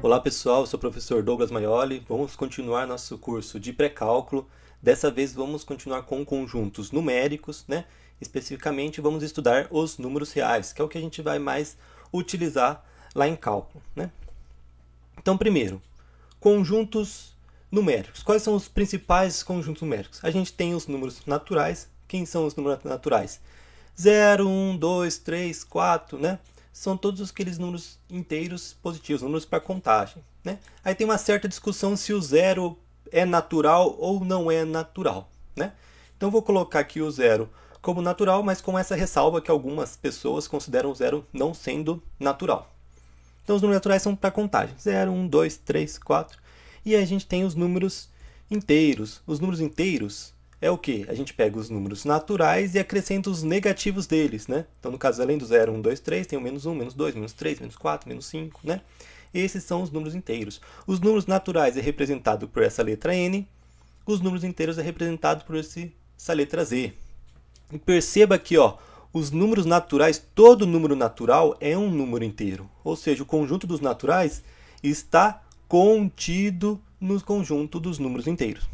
Olá pessoal, Eu sou o professor Douglas Maioli. Vamos continuar nosso curso de pré-cálculo. Dessa vez vamos continuar com conjuntos numéricos, né? Especificamente vamos estudar os números reais, que é o que a gente vai mais utilizar lá em cálculo, né? Então, primeiro, conjuntos numéricos. Quais são os principais conjuntos numéricos? A gente tem os números naturais. Quem são os números naturais? 0, 1, 2, 3, 4, né? são todos aqueles números inteiros positivos, números para contagem. Né? Aí tem uma certa discussão se o zero é natural ou não é natural. Né? Então vou colocar aqui o zero como natural, mas com essa ressalva que algumas pessoas consideram o zero não sendo natural. Então os números naturais são para contagem: 0, 1, 2, 3, 4. E aí a gente tem os números inteiros. Os números inteiros é o que? A gente pega os números naturais e acrescenta os negativos deles, né? Então, no caso, além do 0, 1, 2, 3, tem o menos 1, menos 2, menos 3, menos 4, menos 5, né? Esses são os números inteiros. Os números naturais é representado por essa letra N, os números inteiros é representado por esse, essa letra Z. E perceba aqui, ó, os números naturais, todo número natural é um número inteiro. Ou seja, o conjunto dos naturais está contido no conjunto dos números inteiros.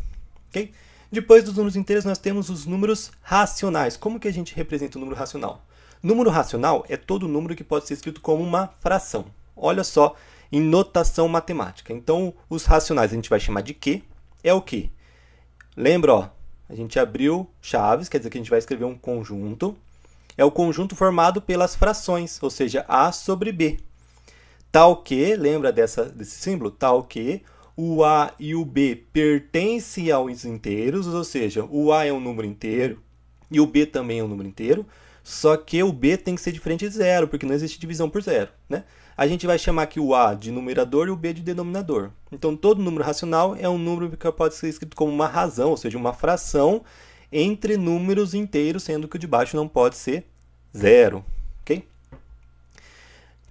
ok? Depois dos números inteiros, nós temos os números racionais. Como que a gente representa o número racional? Número racional é todo número que pode ser escrito como uma fração. Olha só, em notação matemática. Então, os racionais a gente vai chamar de Q. É o que? Lembra, ó, a gente abriu chaves, quer dizer que a gente vai escrever um conjunto. É o conjunto formado pelas frações, ou seja, A sobre B. Tal que, lembra dessa, desse símbolo? Tal que o A e o B pertencem aos inteiros, ou seja, o A é um número inteiro e o B também é um número inteiro, só que o B tem que ser diferente de zero, porque não existe divisão por zero, né? A gente vai chamar aqui o A de numerador e o B de denominador. Então, todo número racional é um número que pode ser escrito como uma razão, ou seja, uma fração entre números inteiros, sendo que o de baixo não pode ser zero.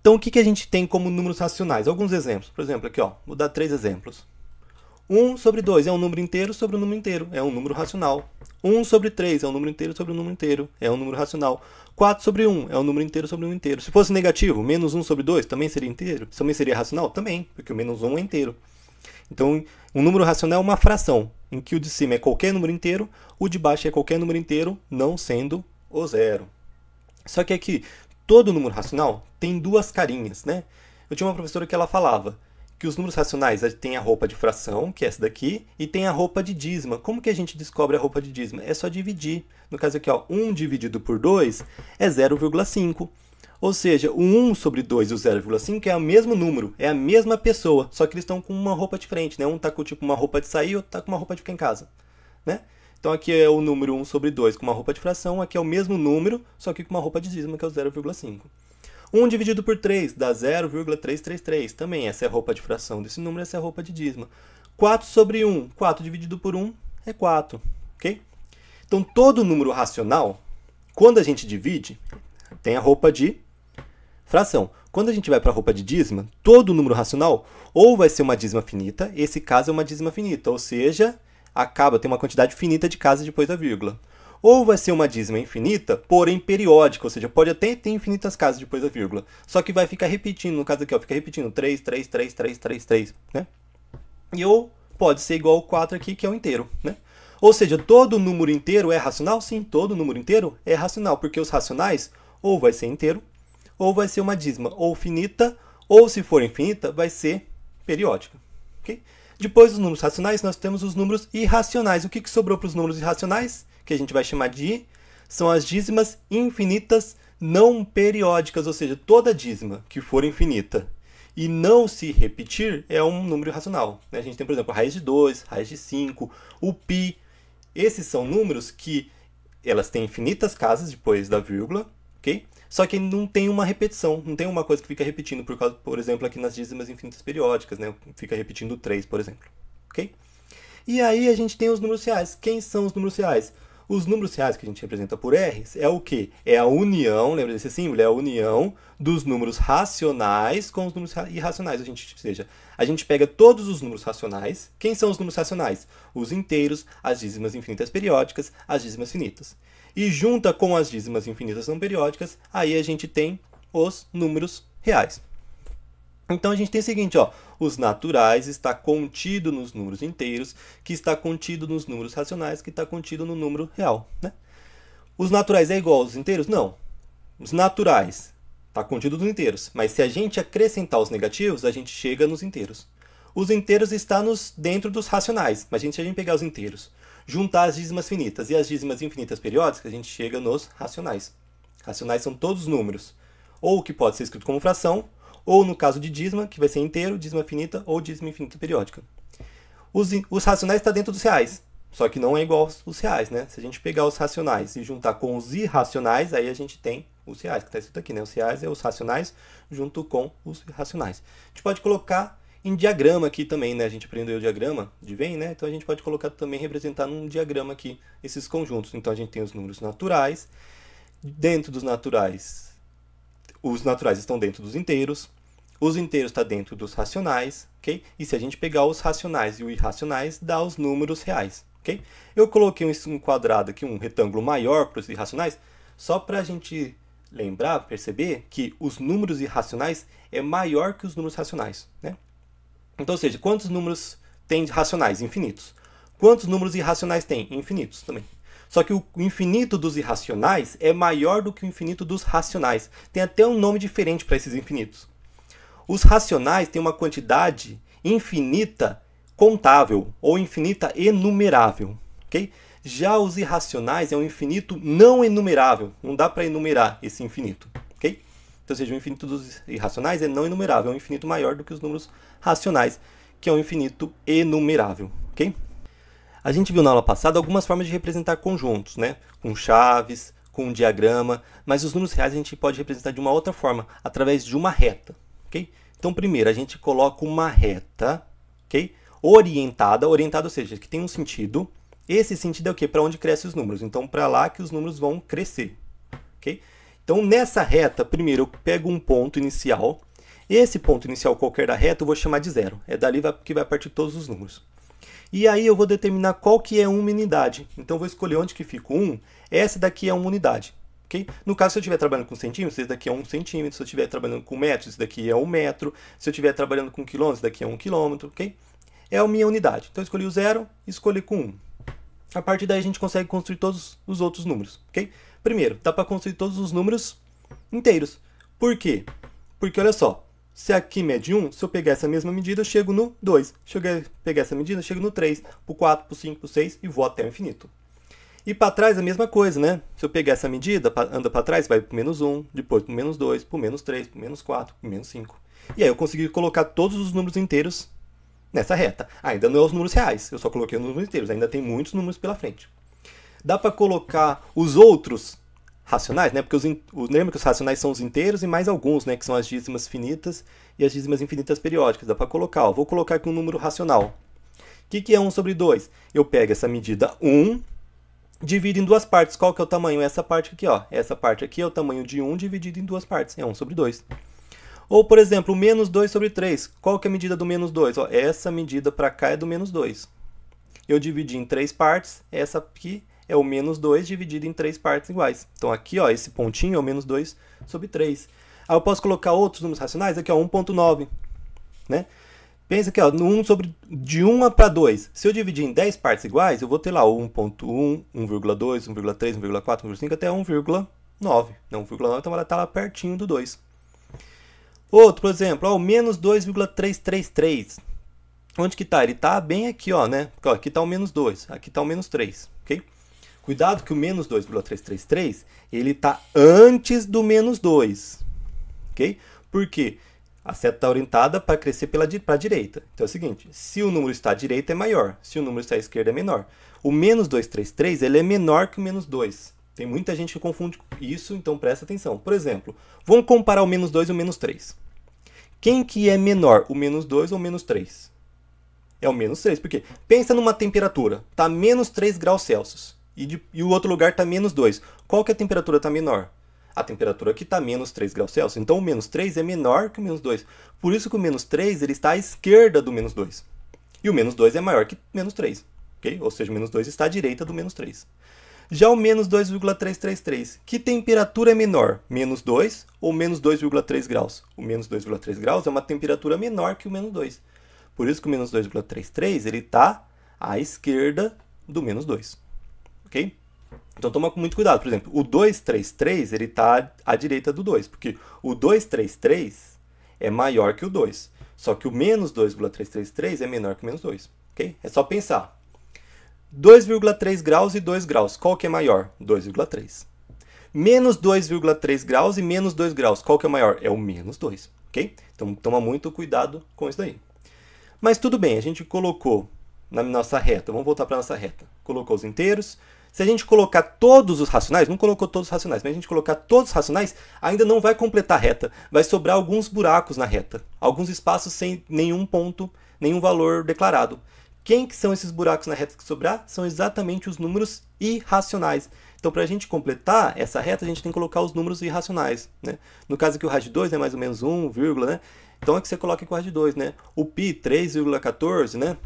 Então, o que, que a gente tem como números racionais? Alguns exemplos. Por exemplo, aqui, ó, vou dar três exemplos. 1 sobre 2 é um número inteiro sobre um número inteiro, é um número racional. 1 sobre 3 é um número inteiro sobre um número inteiro, é um número racional. 4 sobre 1 é um número inteiro sobre um número inteiro. Se fosse negativo, menos 1 sobre 2 também seria inteiro? Também seria racional? Também, porque o menos 1 é inteiro. Então, um número racional é uma fração, em que o de cima é qualquer número inteiro, o de baixo é qualquer número inteiro, não sendo o zero. Só que aqui, todo número racional tem duas carinhas, né? Eu tinha uma professora que ela falava que os números racionais é, têm a roupa de fração, que é essa daqui, e tem a roupa de dízima. Como que a gente descobre a roupa de dízima? É só dividir. No caso aqui, ó, 1 dividido por 2 é 0,5. Ou seja, o 1 sobre 2 e o 0,5 é o mesmo número, é a mesma pessoa, só que eles estão com uma roupa diferente, né? Um está com tipo uma roupa de sair, outro está com uma roupa de ficar em casa, né? Então aqui é o número 1 sobre 2 com uma roupa de fração, aqui é o mesmo número, só que com uma roupa de dízima, que é o 0,5. 1 dividido por 3 dá 0,333. Também essa é a roupa de fração desse número, essa é a roupa de dízima. 4 sobre 1, 4 dividido por 1 é 4, ok? Então todo número racional, quando a gente divide, tem a roupa de fração. Quando a gente vai para a roupa de dízima, todo número racional ou vai ser uma dízima finita, esse caso é uma dízima finita, ou seja, acaba, tem uma quantidade finita de casas depois da vírgula. Ou vai ser uma dízima infinita, porém periódica, ou seja, pode até ter infinitas casas depois da vírgula. Só que vai ficar repetindo, no caso aqui, ó, fica repetindo 3, 3, 3, 3, 3, 3, né? E ou pode ser igual ao 4 aqui, que é o inteiro, né? Ou seja, todo número inteiro é racional? Sim, todo número inteiro é racional, porque os racionais ou vai ser inteiro, ou vai ser uma dízima ou finita, ou se for infinita, vai ser periódica. ok? Depois dos números racionais, nós temos os números irracionais. O que, que sobrou para os números irracionais, que a gente vai chamar de i, são as dízimas infinitas não periódicas, ou seja, toda dízima que for infinita e não se repetir é um número irracional. Né? A gente tem, por exemplo, a raiz de 2, raiz de 5, o pi. Esses são números que elas têm infinitas casas depois da vírgula, ok? Só que não tem uma repetição, não tem uma coisa que fica repetindo, por, causa, por exemplo, aqui nas dízimas infinitas periódicas, né? Fica repetindo 3, por exemplo, ok? E aí a gente tem os números reais. Quem são os números reais? Os números reais que a gente representa por R é o quê? É a união, lembra desse símbolo? É a união dos números racionais com os números irracionais. A gente, ou seja, a gente pega todos os números racionais. Quem são os números racionais? Os inteiros, as dízimas infinitas periódicas, as dízimas finitas e junta com as dízimas infinitas não periódicas, aí a gente tem os números reais. Então a gente tem o seguinte, ó, os naturais está contido nos números inteiros, que está contido nos números racionais, que está contido no número real, né? Os naturais é igual aos inteiros? Não. Os naturais está contido nos inteiros, mas se a gente acrescentar os negativos, a gente chega nos inteiros. Os inteiros está nos dentro dos racionais, mas a gente, se a gente pegar os inteiros juntar as dízimas finitas e as dízimas infinitas periódicas, a gente chega nos racionais. Racionais são todos os números, ou que pode ser escrito como fração, ou no caso de dízima, que vai ser inteiro, dízima finita ou dízima infinita periódica. Os, os racionais estão tá dentro dos reais, só que não é igual aos reais, né? Se a gente pegar os racionais e juntar com os irracionais, aí a gente tem os reais, que está escrito aqui, né? Os reais é os racionais junto com os irracionais. A gente pode colocar em diagrama aqui também, né? A gente aprendeu o diagrama de Venn, né? Então a gente pode colocar também, representar num diagrama aqui esses conjuntos. Então a gente tem os números naturais, dentro dos naturais, os naturais estão dentro dos inteiros, os inteiros estão tá dentro dos racionais, ok? E se a gente pegar os racionais e os irracionais, dá os números reais, ok? Eu coloquei um quadrado aqui, um retângulo maior para os irracionais, só para a gente lembrar, perceber que os números irracionais é maior que os números racionais, né? Então, ou seja, quantos números tem racionais? Infinitos. Quantos números irracionais tem? Infinitos também. Só que o infinito dos irracionais é maior do que o infinito dos racionais. Tem até um nome diferente para esses infinitos. Os racionais têm uma quantidade infinita contável ou infinita enumerável, ok? Já os irracionais é um infinito não enumerável, não dá para enumerar esse infinito. Então, seja, o infinito dos irracionais é não enumerável, é um infinito maior do que os números racionais, que é um infinito enumerável, ok? A gente viu na aula passada algumas formas de representar conjuntos, né? Com chaves, com um diagrama, mas os números reais a gente pode representar de uma outra forma, através de uma reta, ok? Então, primeiro, a gente coloca uma reta, ok? Orientada, orientada, ou seja, que tem um sentido. Esse sentido é o quê? Para onde crescem os números. Então, para lá que os números vão crescer, ok? Então, nessa reta, primeiro eu pego um ponto inicial. Esse ponto inicial qualquer da reta eu vou chamar de zero. É dali que vai partir todos os números. E aí eu vou determinar qual que é uma unidade. Então, eu vou escolher onde que fica um. Essa daqui é uma unidade. Okay? No caso, se eu estiver trabalhando com centímetros, esse daqui é um centímetro. Se eu estiver trabalhando com metros, esse daqui é um metro. Se eu estiver trabalhando com quilômetros, esse daqui é um quilômetro. Okay? É a minha unidade. Então, eu escolhi o zero e escolhi com um. A partir daí, a gente consegue construir todos os outros números. ok Primeiro, dá tá para construir todos os números inteiros. Por quê? Porque olha só, se aqui mede 1, se eu pegar essa mesma medida, eu chego no 2. Se eu pegar essa medida, eu chego no 3, para o 4, para o 5, para o 6 e vou até o infinito. E para trás a mesma coisa, né? Se eu pegar essa medida, anda para trás, vai para o menos 1, depois para o menos 2, para o menos 3, para o menos 4, para o menos 5. E aí eu consegui colocar todos os números inteiros nessa reta. ainda não é os números reais, eu só coloquei os números inteiros, ainda tem muitos números pela frente dá para colocar os outros racionais, né? Porque os, in... lembra que os racionais são os inteiros e mais alguns, né? Que são as dízimas finitas e as dízimas infinitas periódicas. Dá para colocar, ó. Vou colocar aqui um número racional. O que, que é 1 sobre 2? Eu pego essa medida 1, divido em duas partes. Qual que é o tamanho? Essa parte aqui, ó. Essa parte aqui é o tamanho de 1 dividido em duas partes. É 1 sobre 2. Ou, por exemplo, menos 2 sobre 3. Qual que é a medida do menos 2? essa medida para cá é do menos 2. Eu dividi em três partes. Essa aqui é o menos 2 dividido em três partes iguais. Então aqui, ó, esse pontinho é o menos 2 sobre 3. Aí eu posso colocar outros números racionais, aqui ó, 1.9, né? Pensa aqui, ó, no 1 sobre, de 1 para 2. Se eu dividir em 10 partes iguais, eu vou ter lá o 1.1, 1,2, 1,3, 1,4, 1,5 até 1,9. Não, 1,9 então ela está lá pertinho do 2. Outro, por exemplo, ó, o menos 2,333. Onde que está? Ele está bem aqui, ó, né? Porque, ó, aqui está o menos 2, aqui está o menos 3, ok? Cuidado que o menos 2,333, ele está antes do menos 2. Ok? Por quê? A seta está orientada para crescer para a direita. Então é o seguinte, se o número está à direita é maior, se o número está à esquerda é menor. O menos 233 ele é menor que o menos 2. Tem muita gente que confunde isso, então presta atenção. Por exemplo, vamos comparar o menos 2 e o menos 3. Quem que é menor, o menos 2 ou o menos 3? É o menos 3, porque pensa numa temperatura, está menos 3 graus Celsius e, de, e o outro lugar está menos 2. Qual que é a temperatura está menor? A temperatura aqui está menos 3 graus Celsius. Então o menos 3 é menor que o menos 2. Por isso que o menos 3 está à esquerda do menos 2. E o menos 2 é maior que menos 3. Okay? Ou seja, o menos 2 está à direita do menos 3. Já o menos 2,333, que temperatura é menor? Menos 2 ou menos 2,3 graus? O menos 2,3 graus é uma temperatura menor que o menos 2. Por isso que o menos 2,33 está à esquerda do menos 2 ok? Então toma muito cuidado. Por exemplo, o 233 ele está à direita do 2, porque o 233 é maior que o 2. Só que o menos 2,333 é menor que o menos 2. Ok? É só pensar. 2,3 graus e 2 graus. Qual que é maior? 2,3. Menos 2,3 graus e menos 2 graus. Qual que é maior? É o menos 2. Ok? Então toma muito cuidado com isso daí. Mas tudo bem, a gente colocou na nossa reta. Vamos voltar para a nossa reta. Colocou os inteiros se a gente colocar todos os racionais, não colocou todos os racionais, mas a gente colocar todos os racionais, ainda não vai completar a reta. Vai sobrar alguns buracos na reta, alguns espaços sem nenhum ponto, nenhum valor declarado. Quem que são esses buracos na reta que sobrar? São exatamente os números irracionais. Então, para a gente completar essa reta, a gente tem que colocar os números irracionais. Né? No caso aqui, o RAD 2 é mais ou menos 1, vírgula, né? Então, é que você coloca aqui o RAD 2, né? O π, 3,14, né?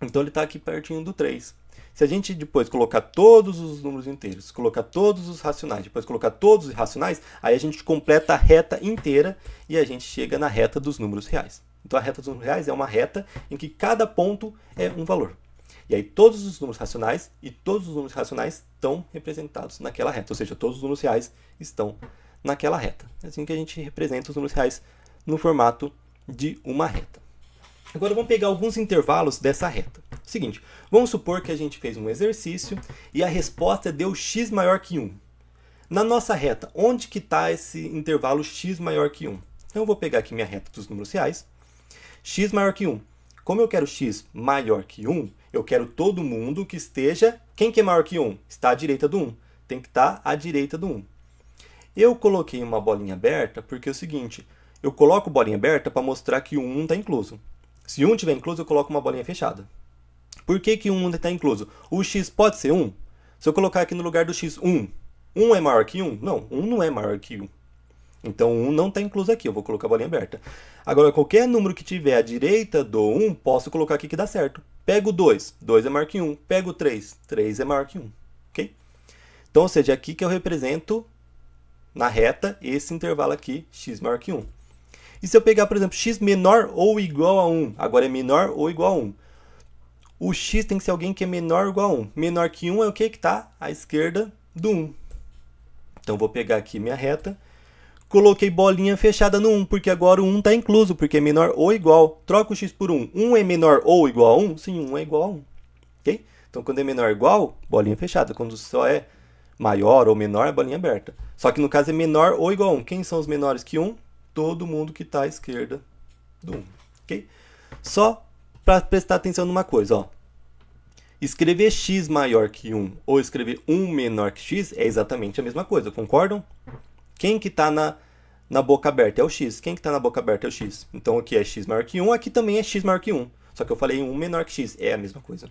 Então ele está aqui pertinho do 3. Se a gente depois colocar todos os números inteiros, colocar todos os racionais, depois colocar todos os racionais, aí a gente completa a reta inteira e a gente chega na reta dos números reais. Então a reta dos números reais é uma reta em que cada ponto é um valor. E aí todos os números racionais e todos os números racionais estão representados naquela reta, ou seja, todos os números reais estão naquela reta. É assim que a gente representa os números reais no formato de uma reta. Agora vamos pegar alguns intervalos dessa reta. Seguinte, vamos supor que a gente fez um exercício e a resposta deu x maior que 1. Na nossa reta, onde que está esse intervalo x maior que 1? Então eu vou pegar aqui minha reta dos números reais, x maior que 1. Como eu quero x maior que 1, eu quero todo mundo que esteja... Quem que é maior que 1? Está à direita do 1. Tem que estar tá à direita do 1. Eu coloquei uma bolinha aberta porque é o seguinte, eu coloco bolinha aberta para mostrar que o 1 está incluso. Se um tiver incluso, eu coloco uma bolinha fechada. Por que, que 1 está é incluso? O x pode ser 1? Se eu colocar aqui no lugar do x 1, 1 é maior que 1? Não, 1 não é maior que 1. Então 1 não está incluso aqui, eu vou colocar a bolinha aberta. Agora, qualquer número que tiver à direita do 1, posso colocar aqui que dá certo. Pego 2, 2 é maior que 1. Pego 3, 3 é maior que 1. Ok? Então, ou seja, é aqui que eu represento na reta esse intervalo aqui, x maior que 1. E se eu pegar, por exemplo, x menor ou igual a 1, agora é menor ou igual a 1. O x tem que ser alguém que é menor ou igual a 1. Menor que 1 é o que que está à esquerda do 1. Então vou pegar aqui minha reta. Coloquei bolinha fechada no 1, porque agora o 1 está incluso, porque é menor ou igual. Troca o x por 1. 1 é menor ou igual a 1? Sim, 1 é igual a 1. Okay? Então quando é menor ou igual, bolinha fechada. Quando só é maior ou menor, é bolinha aberta. Só que no caso é menor ou igual a 1. Quem são os menores que 1? todo mundo que está à esquerda do 1. ok? Só para prestar atenção numa coisa, ó. Escrever x maior que 1 ou escrever 1 menor que x é exatamente a mesma coisa, concordam? Quem que está na, na boca aberta é o x. Quem que está na boca aberta é o x. Então aqui é x maior que 1, aqui também é x maior que 1. Só que eu falei 1 menor que x, é a mesma coisa.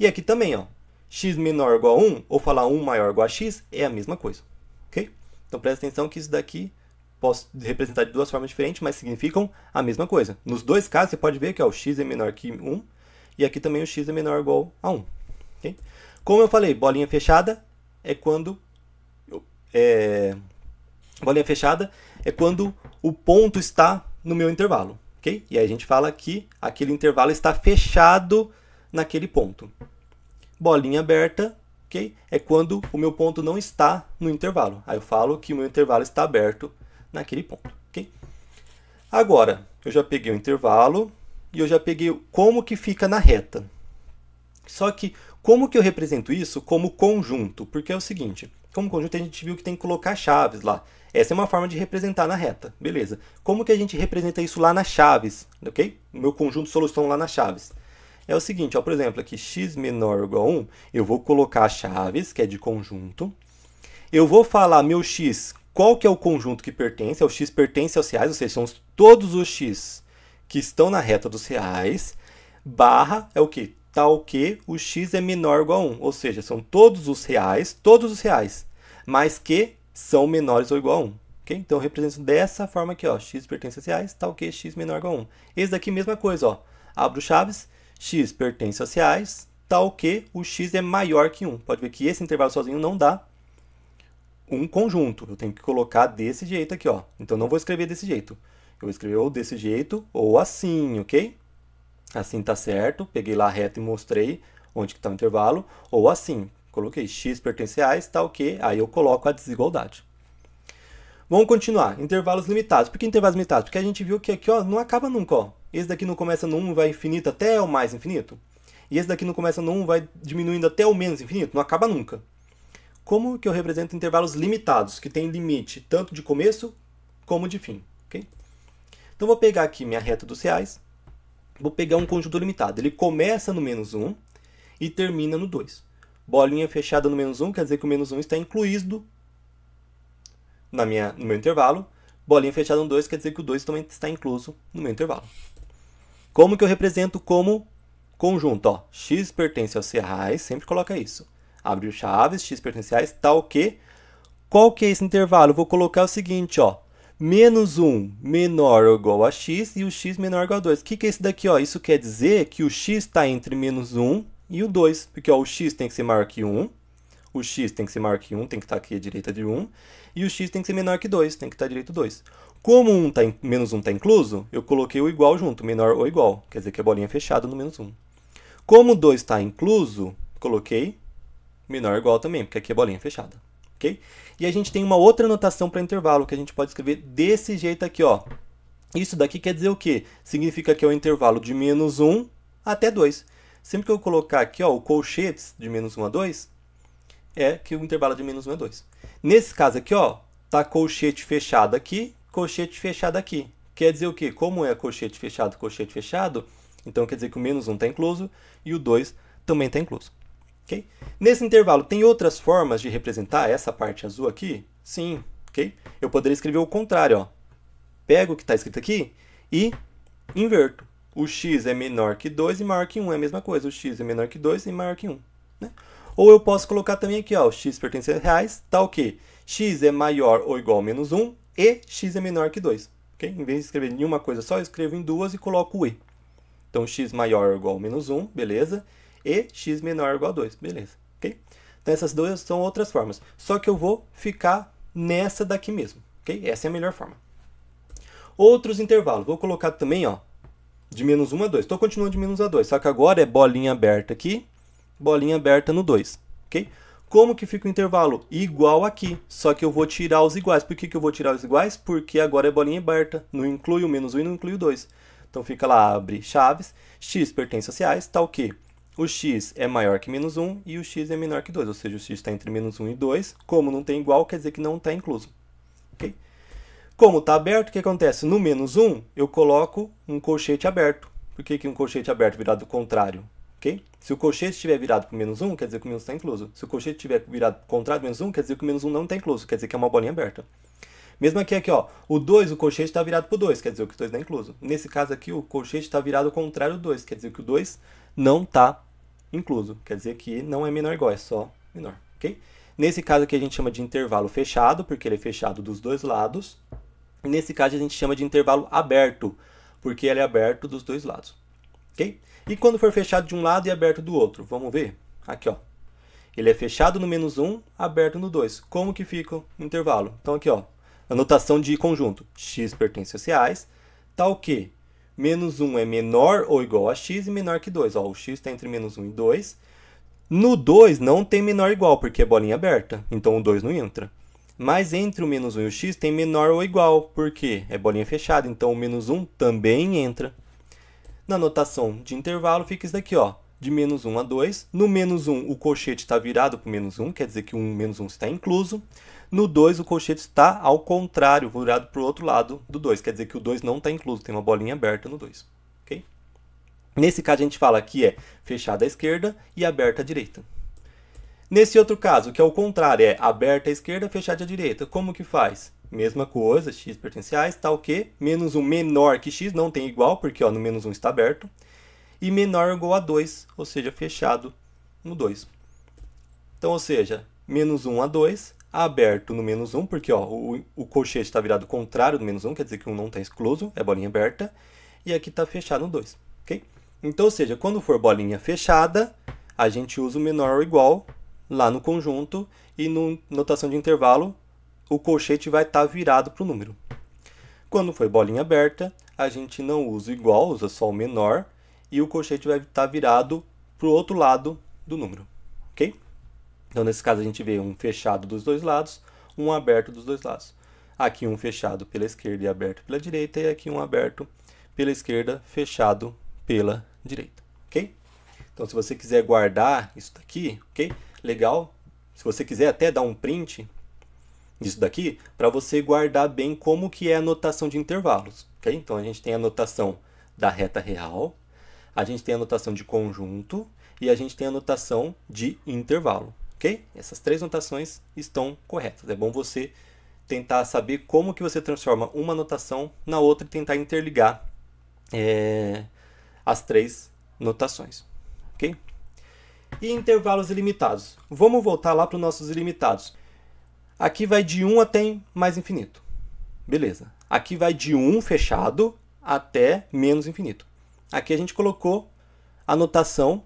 E aqui também, ó, x menor ou igual a 1, ou falar 1 maior ou igual a x, é a mesma coisa. Ok? Então presta atenção que isso daqui posso representar de duas formas diferentes, mas significam a mesma coisa. Nos dois casos, você pode ver que ó, o x é menor que 1 e aqui também o x é menor ou igual a 1. Okay? Como eu falei, bolinha fechada é quando. É, bolinha fechada é quando o ponto está no meu intervalo. Okay? E aí a gente fala que aquele intervalo está fechado naquele ponto. Bolinha aberta okay? é quando o meu ponto não está no intervalo. Aí eu falo que o meu intervalo está aberto naquele ponto. Okay? Agora, eu já peguei o intervalo e eu já peguei como que fica na reta. Só que como que eu represento isso como conjunto? Porque é o seguinte, como conjunto a gente viu que tem que colocar chaves lá. Essa é uma forma de representar na reta, beleza. Como que a gente representa isso lá nas chaves, ok? O meu conjunto solução lá nas chaves. É o seguinte, ó, por exemplo, aqui x menor ou igual a 1, eu vou colocar chaves, que é de conjunto. Eu vou falar meu x qual que é o conjunto que pertence, é o x pertence aos reais, ou seja, são todos os x que estão na reta dos reais, barra é o que? Tal que o x é menor ou igual a 1, ou seja, são todos os reais, todos os reais, mas que são menores ou igual a 1. Okay? Então, eu represento dessa forma aqui, ó, x pertence aos reais, tal que x menor ou igual a 1. Esse daqui, mesma coisa, ó, abro chaves, x pertence aos reais, tal que o x é maior que 1. Pode ver que esse intervalo sozinho não dá um conjunto. Eu tenho que colocar desse jeito aqui, ó. Então, não vou escrever desse jeito. Eu vou escrever ou desse jeito ou assim, ok? Assim tá certo. Peguei lá reto e mostrei onde que tá o intervalo. Ou assim. Coloquei x pertence a está ok. Aí eu coloco a desigualdade. Vamos continuar. Intervalos limitados. Por que intervalos limitados? Porque a gente viu que aqui ó, não acaba nunca. Ó. Esse daqui não começa no 1 e vai infinito até o mais infinito. E esse daqui não começa no 1 vai diminuindo até o menos infinito. Não acaba nunca como que eu represento intervalos limitados, que tem limite tanto de começo como de fim. Okay? Então vou pegar aqui minha reta dos reais, vou pegar um conjunto limitado. Ele começa no menos 1 e termina no 2. Bolinha fechada no menos 1 quer dizer que o menos 1 está incluído na minha, no meu intervalo. Bolinha fechada no 2 quer dizer que o 2 também está incluso no meu intervalo. Como que eu represento como conjunto? Ó, x pertence aos reais, sempre coloca isso abriu chaves, x pertenciais, tá ok. Qual que é esse intervalo? vou colocar o seguinte, ó. Menos 1 menor ou igual a x e o x menor ou igual a 2. O que, que é isso daqui? Ó? Isso quer dizer que o x está entre menos 1 e o 2. Porque ó, o x tem que ser maior que 1, o x tem que ser maior que 1, tem que estar tá aqui à direita de 1, e o x tem que ser menor que 2, tem que estar tá à direita de 2. Como 1 tá in... menos 1 está incluso, eu coloquei o igual junto, menor ou igual, quer dizer que a bolinha é fechada no menos 1. Como 2 está incluso, coloquei menor ou igual também, porque aqui é bolinha fechada. ok? E a gente tem uma outra notação para intervalo que a gente pode escrever desse jeito aqui. Ó. Isso daqui quer dizer o quê? Significa que é o um intervalo de menos 1 até 2. Sempre que eu colocar aqui ó, o colchetes de menos 1 a 2, é que o intervalo é de menos 1 a 2. Nesse caso aqui, ó, tá colchete fechado aqui, colchete fechado aqui. Quer dizer o quê? Como é colchete fechado, colchete fechado, então quer dizer que o menos 1 está incluso e o 2 também está incluso. Okay? Nesse intervalo, tem outras formas de representar essa parte azul aqui? Sim, ok? Eu poderia escrever o contrário, ó. Pego o que está escrito aqui e inverto. O x é menor que 2 e maior que 1, é a mesma coisa. O x é menor que 2 e maior que 1, né? Ou eu posso colocar também aqui, ó, o x pertence a reais, tal tá que x é maior ou igual a menos 1 e x é menor que 2. Okay? Em vez de escrever em uma coisa só, eu escrevo em duas e coloco o e. Então, x maior ou igual a menos 1, beleza e x menor igual a 2. Beleza, ok? Então essas duas são outras formas. Só que eu vou ficar nessa daqui mesmo, ok? Essa é a melhor forma. Outros intervalos. Vou colocar também, ó, de menos 1 a 2. Estou continuando de menos a 2, só que agora é bolinha aberta aqui, bolinha aberta no 2, ok? Como que fica o intervalo? Igual aqui, só que eu vou tirar os iguais. Por que, que eu vou tirar os iguais? Porque agora é bolinha aberta, não inclui o menos 1 e não inclui o 2. Então fica lá, abre chaves, x pertence a reais, tal tá que o x é maior que menos 1 e o x é menor que 2, ou seja, o x está entre menos 1 e 2. Como não tem igual, quer dizer que não está incluso. Okay? Como está aberto, o que acontece? No menos 1, eu coloco um colchete aberto. Por que, que um colchete aberto virado ao contrário? Okay? Se o colchete estiver virado para menos 1, quer dizer que o menos está incluso. Se o colchete estiver virado para contrário do menos 1, quer dizer que o menos 1 não está incluso, quer dizer que é uma bolinha aberta. Mesmo aqui, aqui ó, o 2, o colchete está virado para o 2, quer dizer que o 2 está incluso. Nesse caso aqui, o colchete está virado ao contrário do 2, quer dizer que o 2 não está incluso incluso. Quer dizer que não é menor igual, é só menor, ok? Nesse caso aqui a gente chama de intervalo fechado, porque ele é fechado dos dois lados. E nesse caso a gente chama de intervalo aberto, porque ele é aberto dos dois lados, ok? E quando for fechado de um lado e aberto do outro? Vamos ver? Aqui, ó. Ele é fechado no menos 1, aberto no 2. Como que fica o intervalo? Então aqui, ó. Anotação de conjunto. x pertence a reais, tal que menos 1 é menor ou igual a x e menor que 2. Ó, o x está entre menos 1 e 2. No 2 não tem menor ou igual, porque é bolinha aberta, então o 2 não entra. Mas entre o menos 1 e o x tem menor ou igual, porque é bolinha fechada, então o menos 1 também entra. Na notação de intervalo fica isso daqui, ó de menos 1 a 2. No menos 1, o colchete tá está tá, virado para o menos 1, quer dizer que o um menos 1 está incluso. No 2, o colchete está ao contrário, virado para o outro lado do 2, quer dizer que o 2 não está incluso, tem uma bolinha aberta no 2. Okay? Nesse caso, a gente fala que é fechada à esquerda e aberta à direita. Nesse outro caso, que é o contrário, é aberta à esquerda, fechada à direita. Como que faz? Mesma coisa, x pertenciais, está o quê? menos 1 menor que x, não tem igual, porque ó, no menos 1 está aberto e menor ou igual a 2, ou seja, fechado no 2. Então, ou seja, menos 1 a 2, aberto no menos 1, porque ó, o, o colchete está virado contrário do menos 1, quer dizer que o 1 não está excluso, é bolinha aberta, e aqui está fechado no 2, ok? Então, ou seja, quando for bolinha fechada, a gente usa o menor ou igual lá no conjunto, e no notação de intervalo, o colchete vai estar tá virado para o número. Quando for bolinha aberta, a gente não usa igual, usa só o menor, e o colchete vai estar tá virado para o outro lado do número, ok? Então, nesse caso, a gente vê um fechado dos dois lados, um aberto dos dois lados. Aqui um fechado pela esquerda e aberto pela direita, e aqui um aberto pela esquerda, fechado pela direita, ok? Então, se você quiser guardar isso daqui, ok? Legal. Se você quiser até dar um print disso daqui, para você guardar bem como que é a notação de intervalos, ok? Então, a gente tem a notação da reta real, a gente tem a notação de conjunto e a gente tem a notação de intervalo, ok? Essas três notações estão corretas. É bom você tentar saber como que você transforma uma notação na outra e tentar interligar é, as três notações, ok? E intervalos ilimitados. Vamos voltar lá para os nossos ilimitados. Aqui vai de 1 até mais infinito. Beleza. Aqui vai de 1 fechado até menos infinito. Aqui a gente colocou a notação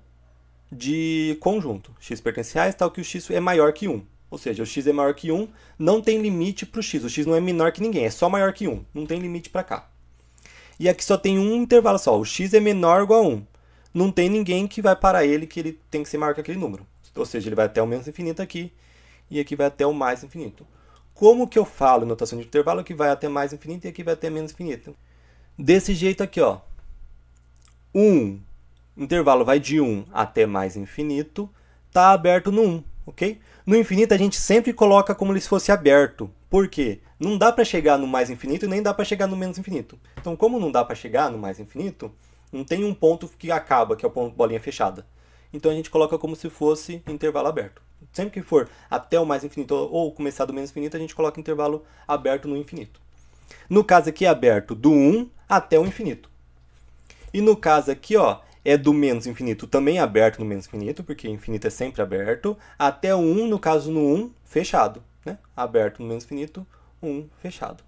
de conjunto, x pertenciais, tal que o x é maior que 1. Ou seja, o x é maior que 1, não tem limite para o x. O x não é menor que ninguém, é só maior que 1. Não tem limite para cá. E aqui só tem um intervalo só, o x é menor ou igual a 1. Não tem ninguém que vai parar ele que ele tem que ser maior que aquele número. Ou seja, ele vai até o menos infinito aqui e aqui vai até o mais infinito. Como que eu falo notação de intervalo que vai até mais infinito e aqui vai até menos infinito? Desse jeito aqui, ó. 1, intervalo vai de 1 até mais infinito, está aberto no 1, ok? No infinito a gente sempre coloca como se fosse aberto. Por quê? Não dá para chegar no mais infinito e nem dá para chegar no menos infinito. Então, como não dá para chegar no mais infinito, não tem um ponto que acaba, que é o ponto bolinha fechada. Então a gente coloca como se fosse intervalo aberto. Sempre que for até o mais infinito ou começar do menos infinito, a gente coloca intervalo aberto no infinito. No caso aqui é aberto do 1 até o infinito. E no caso aqui, ó, é do menos infinito também é aberto no menos infinito, porque infinito é sempre aberto, até o 1, no caso no 1, fechado. Né? Aberto no menos infinito, 1, fechado.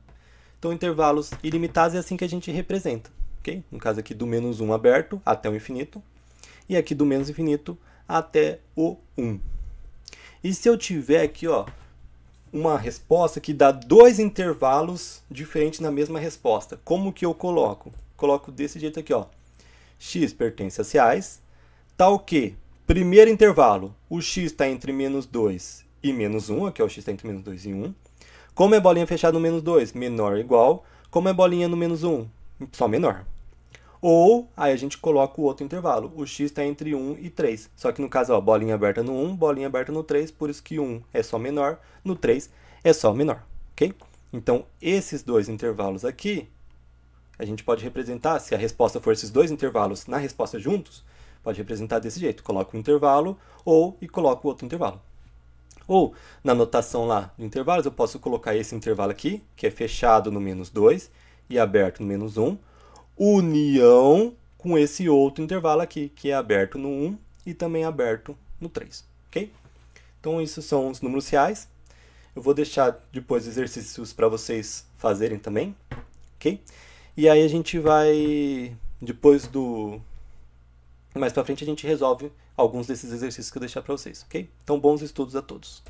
Então, intervalos ilimitados é assim que a gente representa. Okay? No caso aqui, do menos 1 aberto até o infinito, e aqui do menos infinito até o 1. E se eu tiver aqui ó, uma resposta que dá dois intervalos diferentes na mesma resposta, como que eu coloco? coloco desse jeito aqui, ó. x pertence a reais, tal tá que, primeiro intervalo, o x está entre menos 2 e menos 1, aqui ó, o x está entre menos 2 e 1. Como é bolinha fechada no menos 2? Menor ou igual. Como é bolinha no menos 1? Só menor. Ou, aí a gente coloca o outro intervalo. O x está entre 1 e 3. Só que no caso, ó, bolinha aberta no 1, bolinha aberta no 3, por isso que 1 é só menor, no 3 é só menor, ok? Então, esses dois intervalos aqui a gente pode representar, se a resposta for esses dois intervalos na resposta juntos, pode representar desse jeito. Coloca um intervalo ou e coloca o outro intervalo. Ou, na notação lá de intervalos, eu posso colocar esse intervalo aqui, que é fechado no menos 2 e aberto no menos 1, união com esse outro intervalo aqui, que é aberto no 1 e também aberto no 3, ok? Então, isso são os números reais. Eu vou deixar depois exercícios para vocês fazerem também, ok? E aí a gente vai. Depois do. Mais pra frente a gente resolve alguns desses exercícios que eu deixar pra vocês, ok? Então, bons estudos a todos!